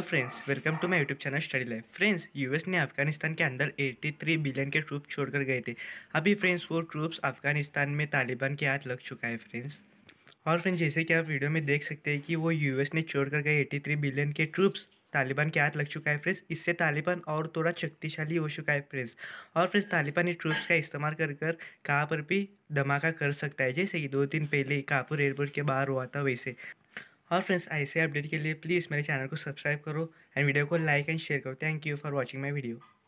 तो friends welcome to my YouTube channel study life friends US ने अफगानिस्तान के अंदर 83 बिलियन के ट्रूप छोड़कर गए थे अभी फ्रेंड्स वो ट्रूप्स अफगानिस्तान में तालिबान के हाथ लग चुका है फ्रेंड्स और फ्रेंड्स जैसे कि आप वीडियो में देख सकते हैं कि वो यूएस ने छोड़कर गए 83 बिलियन के ट्रूप्स तालिबान के हाथ लग चुका है फ्रेंड्स इससे तालिबान और थोड़ा शक्तिशाली हो चुका है फ्रेंड्स और फ्रेंड्स तालिबानी ट्रूप्स का इस्तेमाल कर कर कहाँ पर भी धमाका कर सकता है जैसे कि दो दिन पहले कापुर एयरपोर्ट के बाहर हुआ था वैसे और हाँ फ्रेंड्स ऐसे अपडेट के लिए प्लीज़ मेरे चैनल को सब्सक्राइब करो एंड वीडियो को लाइक एंड शेयर करो thank you for watching my video